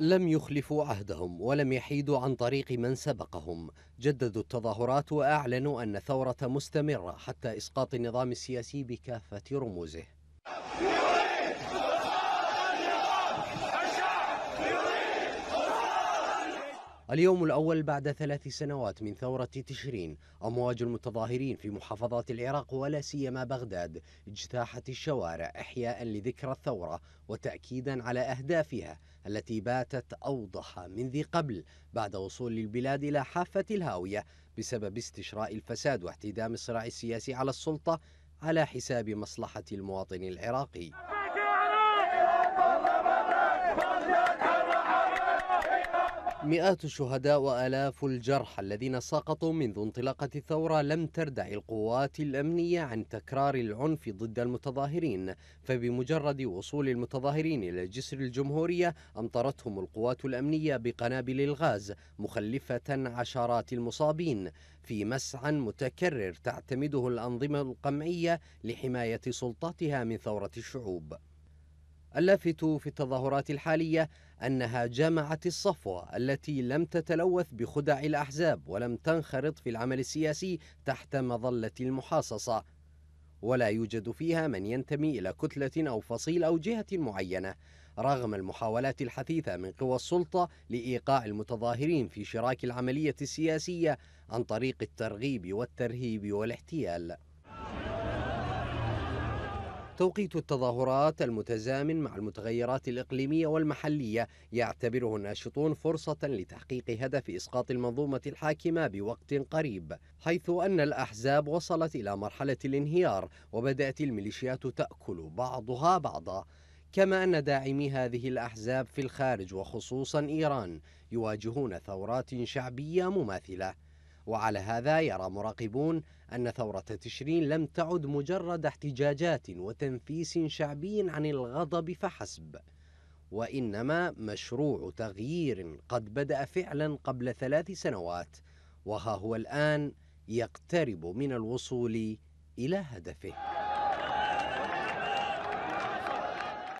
لم يخلفوا عهدهم ولم يحيدوا عن طريق من سبقهم جددوا التظاهرات وأعلنوا أن الثورة مستمرة حتى إسقاط النظام السياسي بكافة رموزه اليوم الأول بعد ثلاث سنوات من ثورة تشرين أمواج المتظاهرين في محافظات العراق ولا سيما بغداد اجتاحت الشوارع إحياء لذكرى الثورة وتأكيدا على أهدافها التي باتت أوضح من ذي قبل بعد وصول البلاد إلى حافة الهاوية بسبب استشراء الفساد واحتدام الصراع السياسي على السلطة على حساب مصلحة المواطن العراقي مئات الشهداء وآلاف الجرحى الذين سقطوا منذ انطلاقة الثورة لم تردع القوات الأمنية عن تكرار العنف ضد المتظاهرين فبمجرد وصول المتظاهرين إلى جسر الجمهورية أمطرتهم القوات الأمنية بقنابل الغاز مخلفة عشرات المصابين في مسعى متكرر تعتمده الأنظمة القمعية لحماية سلطاتها من ثورة الشعوب اللافت في التظاهرات الحالية أنها جمعت الصفوة التي لم تتلوث بخدع الأحزاب ولم تنخرط في العمل السياسي تحت مظلة المحاصصة ولا يوجد فيها من ينتمي إلى كتلة أو فصيل أو جهة معينة رغم المحاولات الحثيثة من قوى السلطة لإيقاع المتظاهرين في شراك العملية السياسية عن طريق الترغيب والترهيب والاحتيال توقيت التظاهرات المتزامن مع المتغيرات الإقليمية والمحلية يعتبره الناشطون فرصة لتحقيق هدف إسقاط المنظومة الحاكمة بوقت قريب حيث أن الأحزاب وصلت إلى مرحلة الانهيار وبدأت الميليشيات تأكل بعضها بعضا كما أن داعمي هذه الأحزاب في الخارج وخصوصا إيران يواجهون ثورات شعبية مماثلة وعلى هذا يرى مراقبون أن ثورة تشرين لم تعد مجرد احتجاجات وتنفيس شعبي عن الغضب فحسب وإنما مشروع تغيير قد بدأ فعلا قبل ثلاث سنوات وها هو الآن يقترب من الوصول إلى هدفه